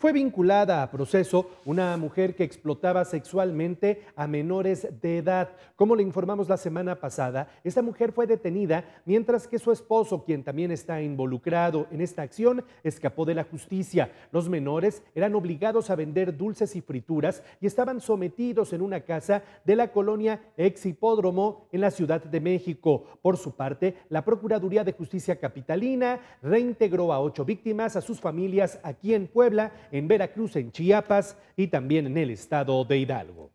Fue vinculada a proceso una mujer que explotaba sexualmente a menores de edad. Como le informamos la semana pasada, esta mujer fue detenida mientras que su esposo, quien también está involucrado en esta acción, escapó de la justicia. Los menores eran obligados a vender dulces y frituras y estaban sometidos en una casa de la colonia Ex Hipódromo en la Ciudad de México. Por su parte, la Procuraduría de Justicia Capitalina reintegró a ocho víctimas a sus familias aquí en Puebla en Veracruz, en Chiapas y también en el estado de Hidalgo.